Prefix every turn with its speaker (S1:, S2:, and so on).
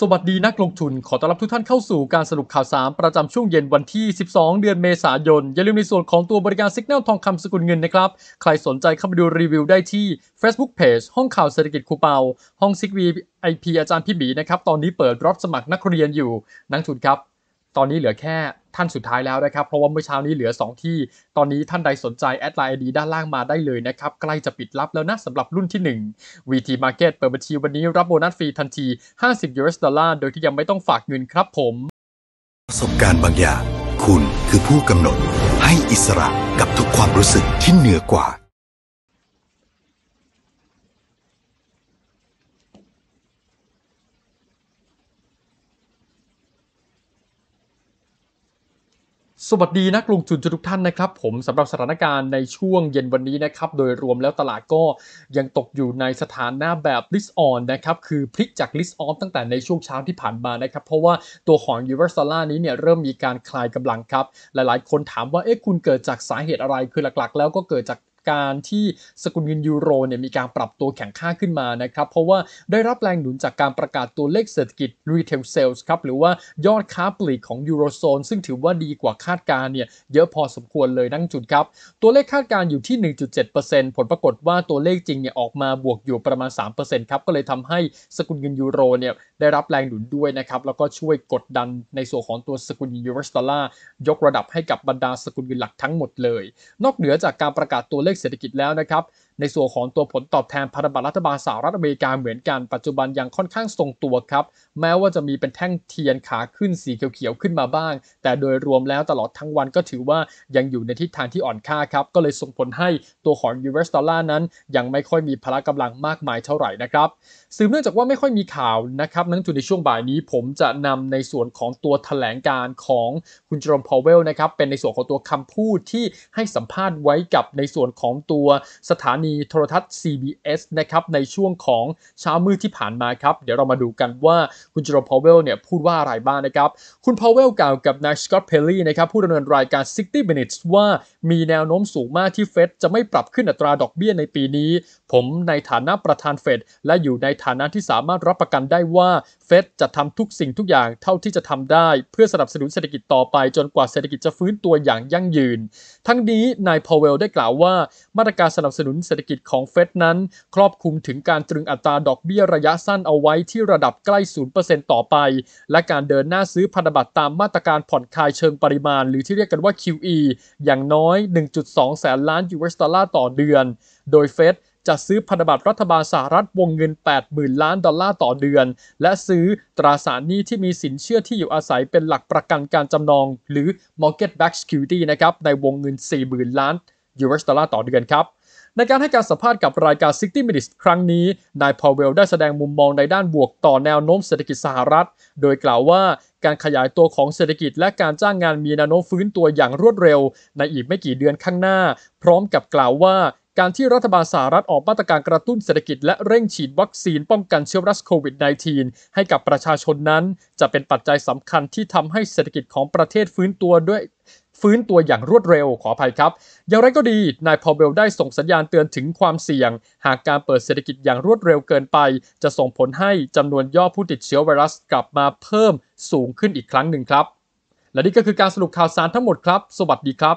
S1: สวัสดีนักลงทุน ขอต้อนรับทุกท่านเข้าสู่การสรุปข่าวสารประจำช่วงเย็นวันที่ 12 เดือนเมษายนอย่าลืมในส่วนของตัวบริการสัญญาณทองคำสกุลเงินนะครับ ใครสนใจเข้าไปดูรีวิวได้ที่ Facebook Page ห้องข่าวเศรษฐกิจคูเปา ห้องซิกวีไอพีอาจารย์พี่บีนะครับ ตอนนี้เปิดรับสมัครนักเรียนอยู่ นักทุนครับตอนนี้เหลือแค่ท่านสุดท้ายแล้วนะครับ เพราะว่าเมื่อเช้านี้เหลือ 2 ที่ ตอนนี้ท่านใดสนใจ แอดไลน์ดีด้านล่างมาได้เลยนะครับ ใกล้จะปิดรับแล้วนะ สำหรับรุ่นที่1 VT Market เปิดบัญชีวันนี้ รับโบนัสฟรีทันที 50 US ดอลลาร์โดยที่ยังไม่ต้องฝากเงินครับผม ประสบการณ์บางอย่างคุณคือผู้กำหนดให้อิสระกับทุกความรู้สึกที่เหนือกว่าสวัสดีนักลงทุนทุกท่านนะครับ ผมสำหรับสถานการณ์ในช่วงเย็นวันนี้นะครับ โดยรวมแล้วตลาดก็ยังตกอยู่ในสถานหน้าแบบ list on นะครับ คือพลิกจาก list o นตั้งแต่ในช่วงเช้าที่ผ่านมานะครับ เพราะว่าตัวของ u s d o l l a r นี้เนี่ยเริ่มมีการคลายกำลังครับ หลายๆ คนถามว่าเอ๊ะคุณเกิดจากสาเหตุอะไรคือหลักๆแล้วก็เกิดจากการที่สกุลเงินยูโรเนี่ยมีการปรับตัวแข็งค่าขึ้นมานะครับ เพราะว่าได้รับแรงหนุนจากการประกาศตัวเลขเศรษฐกิจ retail sales ครับหรือว่ายอดค้าปลีกของยูโรโซนซึ่งถือว่าดีกว่าคาดการเนี่ยเยอะพอสมควรเลยนั่งจุดครับ ตัวเลขคาดการอยู่ที่ 1.7%ผลปรากฏว่าตัวเลขจริงเนี่ยออกมาบวกอยู่ประมาณ3%ครับก็เลยทำให้สกุลเงินยูโรเนี่ยได้รับแรงหนุนด้วยนะครับแล้วก็ช่วยกดดันในส่วนของตัวสกุลเงินยูโรสตอลลาร์ยกระดับให้กับบรรดาสกุลเงินหลักทั้งหมดเลย นอกเหนือจากการประกาศตัวเลขเศรษฐกิจแล้วนะครับในส่วนของตัวผลตอบแทนพันธบัตรรัฐบาลสหรัฐอเมริกาเหมือนกันปัจจุบันยังค่อนข้างทรงตัวครับ แม้ว่าจะมีเป็นแท่งเทียนขาขึ้นสีเขียวๆขึ้นมาบ้าง แต่โดยรวมแล้วตลอดทั้งวันก็ถือว่ายังอยู่ในทิศทางที่อ่อนค่าครับ ก็เลยส่งผลให้ตัวของอสดอลลาร์นั้น ยังไม่ค่อยมีพละกำลังมากมายเท่าไหร่นะครับสืบเนื่องจากว่าไม่ค่อยมีข่าวนะครับนั้นจุดในช่วงบ่ายนี้ผมจะนำในส่วนของตัวแถลงการของคุณจอร์มพาวเวลนะครับเป็นในส่วนของตัวคำพูดที่ให้สัมภาษณ์ไว้กับในส่วนของตัวสถานีโทรทัศน์ CBS นะครับในช่วงของเช้ามืดที่ผ่านมาครับเดี๋ยวเรามาดูกันว่าคุณจอร์พาวเวลเนี่ยพูดว่าอะไรบ้างนะครับ คุณพาวเวลกล่าวกับนายสกอตเพลลี่นะครับผู้ดำเนินรายการ 60 minutes ว่ามีแนวโน้มสูงมากที่เฟดจะไม่ปรับขึ้นอัตราดอกเบี้ยในปีนี้ ผมในฐานะประธานเฟดและอยู่ในฐานะที่สามารถรับประกันได้ว่าเฟดจะทำทุกสิ่งทุกอย่างเท่าที่จะทำได้ เพื่อสนับสนุนเศรษฐกิจต่อไปจนกว่าเศรษฐกิจจะฟื้นตัวอย่างยั่งยืน ทั้งนี้นายพาวเวลได้กล่าวว่ามาตรการสนับสนุนเศรษรษฐกิจของเฟดนั้นครอบคลุมถึงการตรึงอัตราดอกเบี้ยระยะสั้นเอาไว้ที่ระดับใกล้ 0%ต่อไป และการเดินหน้าซื้อพันธบัตรตามมาตรการผ่อนคลายเชิงปริมาณ หรือที่เรียกกันว่า QE อย่างน้อย 1.2แสนล้านยูเอสดอลลาร์ต่อเดือน โดยเฟดจะซื้อพันธบัตรรัฐบาลสหรัฐวงเงิน 80,000ล้านดอลลาร์ต่อเดือน และซื้อตราสารหนี้ที่มีสินเชื่อที่อยู่อาศัยเป็นหลักประกันการจำนอง หรือ market backed security นะครับในวงเงิน 40,000ล้านยูเอสดอลลาร์ต่อเดือนครับในการให้การสัมภาษณ์กับรายการ City Minutes ครั้งนี้ นายพาวเวลได้แสดงมุมมองในด้านบวกต่อแนวโน้มเศรษฐกิจสหรัฐ โดยกล่าวว่าการขยายตัวของเศรษฐกิจและการจ้างงานมีแนวโน้มฟื้นตัวอย่างรวดเร็ว ในอีกไม่กี่เดือนข้างหน้า พร้อมกับกล่าวว่าการที่รัฐบาลสหรัฐออกมาตรการกระตุ้นเศรษฐกิจและเร่งฉีดวัคซีน ป้องกันเชื้อไวรัสโควิด -19 ให้กับประชาชนนั้นจะเป็นปัจจัยสำคัญที่ทำให้เศรษฐกิจของประเทศฟื้นตัวด้วยฟื้นตัวอย่างรวดเร็วขออภัยครับ อย่างไรก็ดี นายพอเบลได้ส่งสัญญาณเตือนถึงความเสี่ยง หากการเปิดเศรษฐกิจอย่างรวดเร็วเกินไป จะส่งผลให้จำนวนยอดผู้ติดเชื้อไวรัสกลับมาเพิ่มสูงขึ้นอีกครั้งหนึ่งครับ และนี่ก็คือการสรุปข่าวสารทั้งหมดครับ สวัสดีครับ